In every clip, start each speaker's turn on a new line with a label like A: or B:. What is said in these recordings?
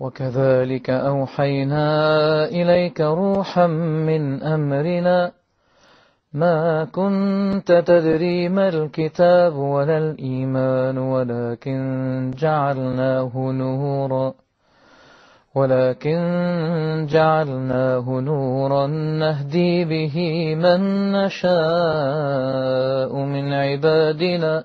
A: وكذلك أوحينا إليك روحا من أمرنا ما كنت تدري ما الكتاب ولا الإيمان ولكن جعلناه نورا ولكن جعلناه نورا نهدي به من نشاء من عبادنا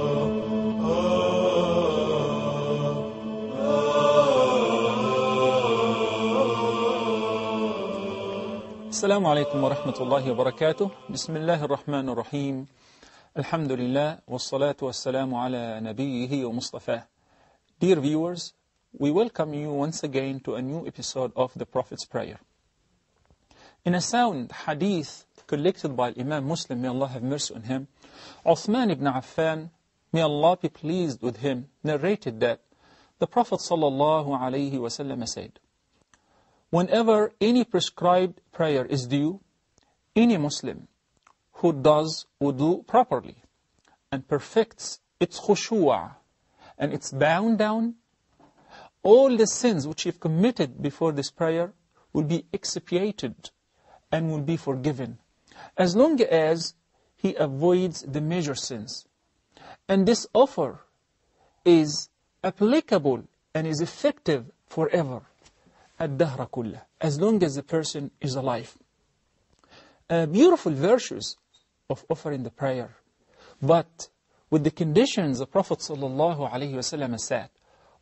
A: السلام عليكم ورحمة الله وبركاته بسم الله الرحمن الرحيم الحمد لله والصلاة والسلام على نبيه ومصطفى Dear viewers, we welcome you once again to a new episode of the Prophet's Prayer. In a sound hadith collected by Imam Muslim, may Allah have mercy on him, Uthman ibn Affan, may Allah be pleased with him, narrated that the Prophet sallallahu alayhi wa sallam said, Whenever any prescribed prayer is due, any Muslim who does wudu properly and perfects its khushu'ah and its bound down, all the sins which you've committed before this prayer will be expiated and will be forgiven, as long as he avoids the major sins. And this offer is applicable and is effective forever. الدهر كله as long as the person is alive. Uh, beautiful virtues of offering the prayer. But with the conditions the Prophet ﷺ said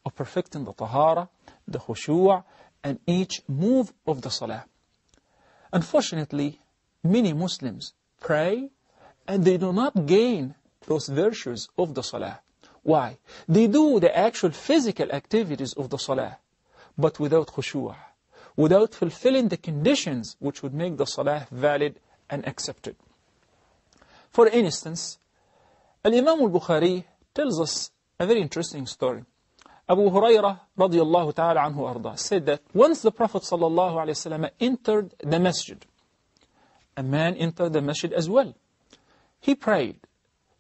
A: of perfecting the tahara, the khushu' and each move of the salah. Unfortunately, many Muslims pray and they do not gain those virtues of the salah. Why? They do the actual physical activities of the salah, but without khushu'ah, without fulfilling the conditions which would make the salah valid and accepted. For instance, Al-Imam al-Bukhari tells us a very interesting story. Abu Hurairah radiallahu ta'ala anhu arda said that once the Prophet sallallahu alayhi wa entered the masjid, a man entered the masjid as well. He prayed.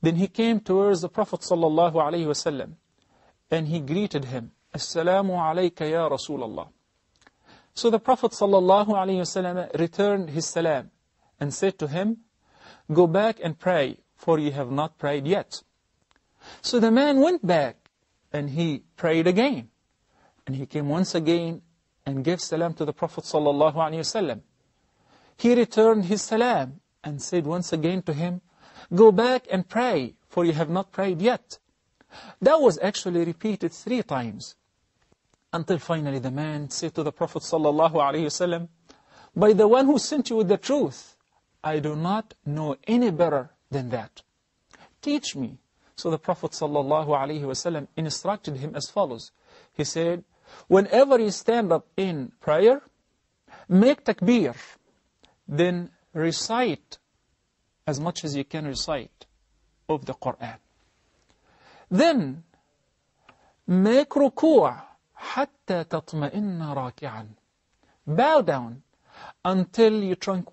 A: Then he came towards the Prophet sallallahu alayhi wa and he greeted him. Assalamu alayka ya Rasulullah. So the Prophet wasallam returned his salam and said to him, Go back and pray, for you have not prayed yet. So the man went back and he prayed again. And he came once again and gave salam to the Prophet wasallam. He returned his salam and said once again to him, Go back and pray, for you have not prayed yet. That was actually repeated three times. Until finally the man said to the Prophet ﷺ, By the one who sent you with the truth, I do not know any better than that. Teach me. So the Prophet ﷺ instructed him as follows. He said, Whenever you stand up in prayer, make takbir, then recite as much as you can recite of the Quran. Then make ruku' حتى تطمئن راكعا Bow down until you trunk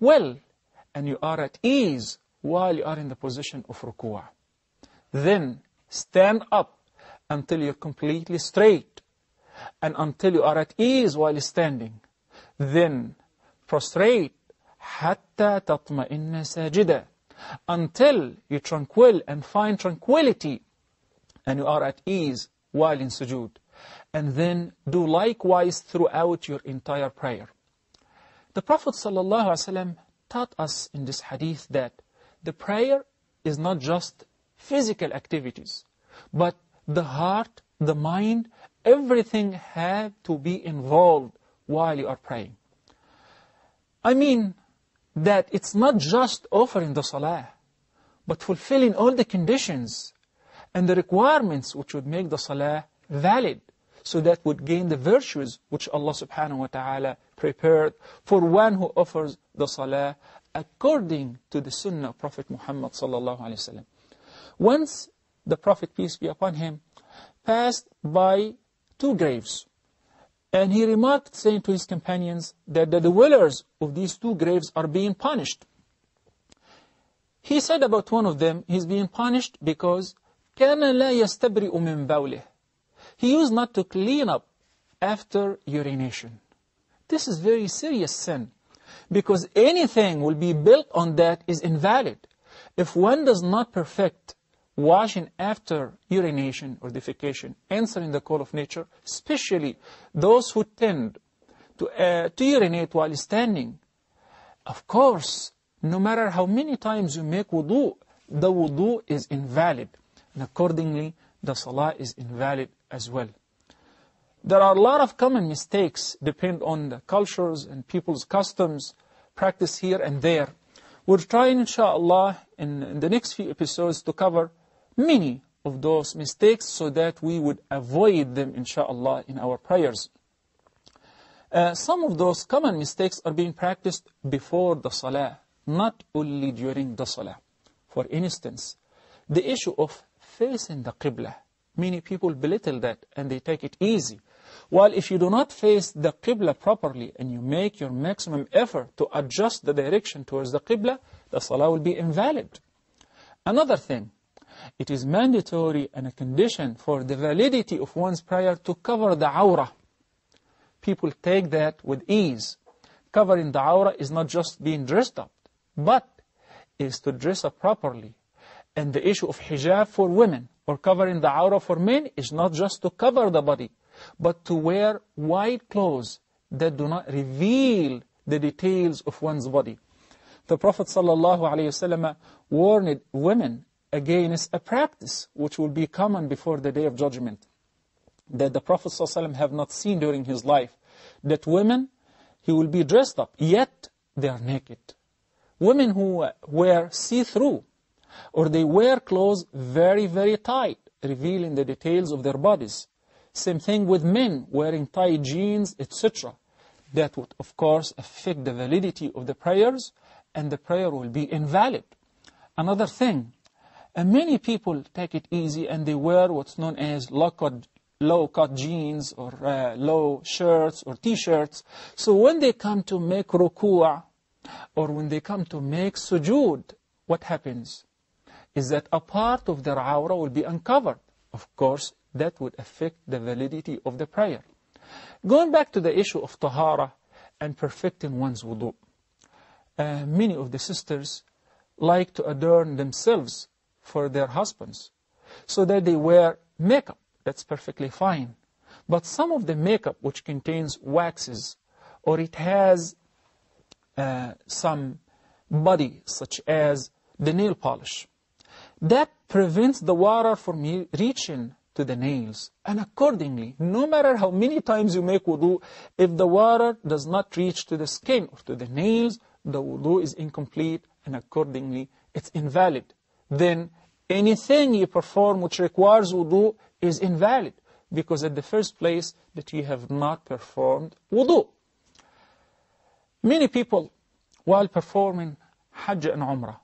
A: and you are at ease while you are in the position of ruku'ah. Then stand up until you're completely straight and until you are at ease while standing. Then prostrate حتى تطمئن ساجدا until you tranquil and find tranquility and you are at ease while in sujood and then do likewise throughout your entire prayer. The Prophet ﷺ taught us in this hadith that the prayer is not just physical activities, but the heart, the mind, everything have to be involved while you are praying. I mean that it's not just offering the salah, but fulfilling all the conditions and the requirements which would make the salah valid. So that would gain the virtues which Allah subhanahu wa ta'ala prepared for one who offers the salah according to the sunnah of Prophet Muhammad sallallahu alayhi wa sallam. Once the Prophet, peace be upon him, passed by two graves. And he remarked, saying to his companions, that the dwellers of these two graves are being punished. He said about one of them, he's being punished because كَانَ لَا يَسْتَبْرِئُ مِنْ بَوْلِهِ he used not to clean up after urination. This is very serious sin because anything will be built on that is invalid. If one does not perfect washing after urination or defecation, answering the call of nature, especially those who tend to, uh, to urinate while standing, of course, no matter how many times you make wudu, the wudu is invalid. And accordingly, the salah is invalid as well. There are a lot of common mistakes depend on the cultures and people's customs, practice here and there. We'll try, inshallah, in, in the next few episodes to cover many of those mistakes so that we would avoid them, inshallah, in our prayers. Uh, some of those common mistakes are being practiced before the salah, not only during the salah. For instance, the issue of facing the Qibla. Many people belittle that and they take it easy. While if you do not face the Qibla properly and you make your maximum effort to adjust the direction towards the Qibla, the Salah will be invalid. Another thing, it is mandatory and a condition for the validity of one's prayer to cover the aura. People take that with ease. Covering the aura is not just being dressed up, but is to dress up properly and the issue of hijab for women or covering the aura for men is not just to cover the body, but to wear white clothes that do not reveal the details of one's body. The Prophet ﷺ warned women against a practice which will be common before the day of judgment that the Prophet ﷺ have not seen during his life, that women, he will be dressed up, yet they are naked. Women who wear see-through, or they wear clothes very, very tight, revealing the details of their bodies. Same thing with men wearing tight jeans, etc. That would, of course, affect the validity of the prayers, and the prayer will be invalid. Another thing, and uh, many people take it easy and they wear what's known as low-cut low cut jeans or uh, low shirts or t-shirts. So when they come to make ruku'ah or when they come to make sujood, what happens? is that a part of their aura will be uncovered. Of course, that would affect the validity of the prayer. Going back to the issue of tahara and perfecting one's wudu. Uh, many of the sisters like to adorn themselves for their husbands so that they wear makeup. That's perfectly fine. But some of the makeup which contains waxes or it has uh, some body such as the nail polish that prevents the water from reaching to the nails. And accordingly, no matter how many times you make wudu, if the water does not reach to the skin or to the nails, the wudu is incomplete and accordingly it's invalid. Then anything you perform which requires wudu is invalid because at the first place that you have not performed wudu. Many people while performing Hajj and Umrah,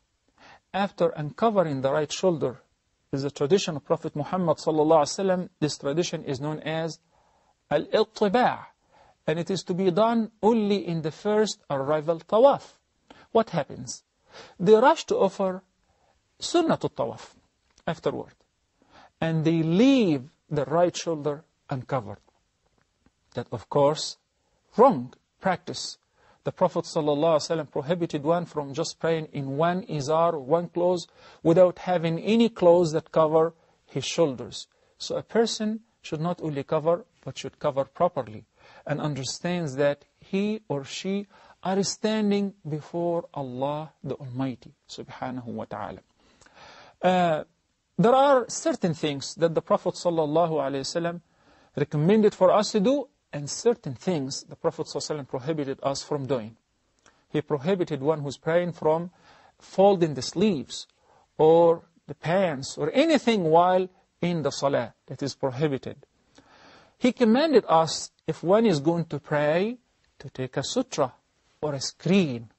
A: after uncovering the right shoulder is a tradition of Prophet Muhammad This tradition is known as al-ittiba' and it is to be done only in the first arrival tawaf. What happens? They rush to offer sunnah to tawaf afterward and they leave the right shoulder uncovered. That of course wrong practice the Prophet ﷺ prohibited one from just praying in one izar, one clothes, without having any clothes that cover his shoulders. So a person should not only cover, but should cover properly, and understands that he or she are standing before Allah the Almighty, subhanahu wa ta'ala. Uh, there are certain things that the Prophet ﷺ recommended for us to do and certain things the Prophet ﷺ prohibited us from doing. He prohibited one who's praying from folding the sleeves or the pants or anything while in the salah. that is prohibited. He commanded us, if one is going to pray, to take a sutra or a screen.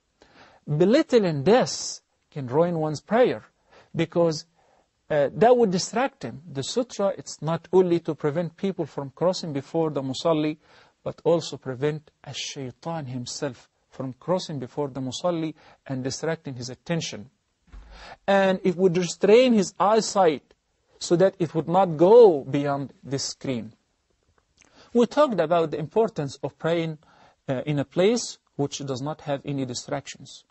A: Belittling this can ruin one's prayer because uh, that would distract him. The sutra, it's not only to prevent people from crossing before the musalli, but also prevent ash-shaytan himself from crossing before the musalli and distracting his attention. And it would restrain his eyesight so that it would not go beyond this screen. We talked about the importance of praying uh, in a place which does not have any distractions.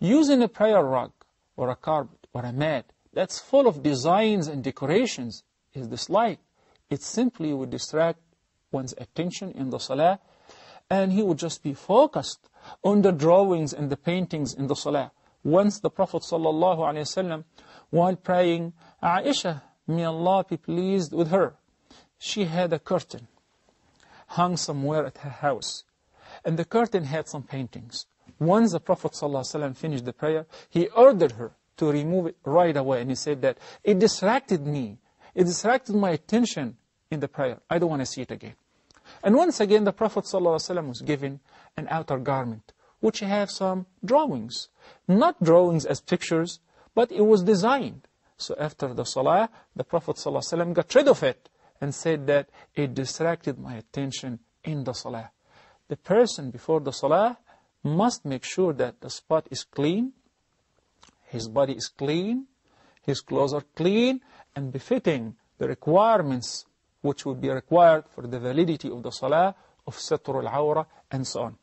A: Using a prayer rug or a carpet or a mat that's full of designs and decorations is disliked. It simply would distract one's attention in the salah, and he would just be focused on the drawings and the paintings in the salah. Once the Prophet ﷺ, while praying, Aisha, may Allah be pleased with her, she had a curtain hung somewhere at her house, and the curtain had some paintings. Once the Prophet ﷺ finished the prayer, he ordered her to remove it right away. And he said that it distracted me. It distracted my attention in the prayer. I don't want to see it again. And once again, the Prophet ﷺ was given an outer garment, which have some drawings. Not drawings as pictures, but it was designed. So after the Salah, the Prophet ﷺ got rid of it and said that it distracted my attention in the Salah. The person before the Salah must make sure that the spot is clean, his body is clean, his clothes are clean and befitting the requirements which would be required for the validity of the salah, of satrul awra, and so on.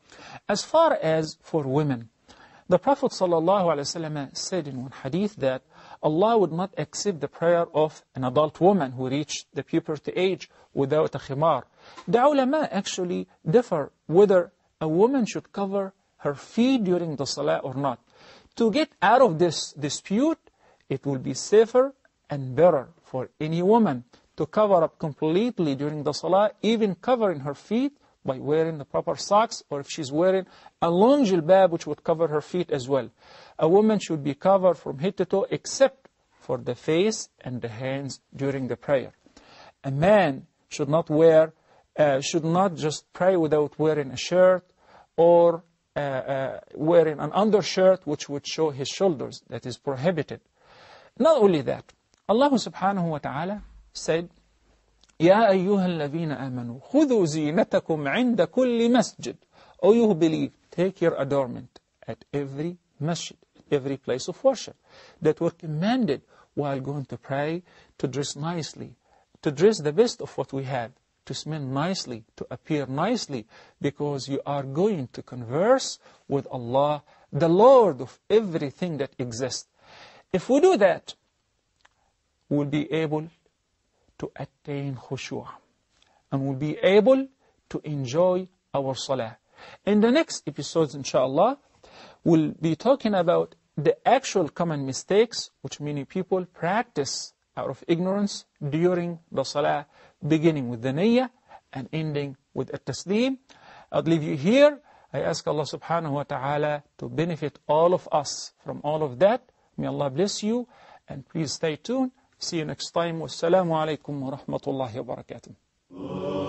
A: As far as for women, the Prophet ﷺ said in one hadith that Allah would not accept the prayer of an adult woman who reached the puberty age without a khimar. The ulama actually differ whether a woman should cover her feet during the salah or not to get out of this dispute, it will be safer and better for any woman to cover up completely during the salah, even covering her feet by wearing the proper socks, or if she's wearing a long jilbab, which would cover her feet as well. A woman should be covered from head to toe, except for the face and the hands during the prayer. A man should not wear, uh, should not just pray without wearing a shirt or uh, uh, wearing an undershirt which would show his shoulders. That is prohibited. Not only that, Allah subhanahu wa ta'ala said, يَا أَيُّهَا الَّذِينَ آمَنُوا خُذُوا زِينَتَكُمْ عِنْدَ كُلِّ masjid. O you who believe, take your adornment at every masjid, every place of worship. That were commanded while going to pray to dress nicely, to dress the best of what we have to smell nicely, to appear nicely, because you are going to converse with Allah, the Lord of everything that exists. If we do that, we'll be able to attain khushu' and we'll be able to enjoy our salah. In the next episodes, inshallah, we'll be talking about the actual common mistakes which many people practice out of ignorance during the salah, beginning with the niyyah and ending with a taslim. I'll leave you here. I ask Allah subhanahu wa ta'ala to benefit all of us from all of that. May Allah bless you and please stay tuned. See you next time. Wassalamu alaikum wa rahmatullahi wa barakatuh.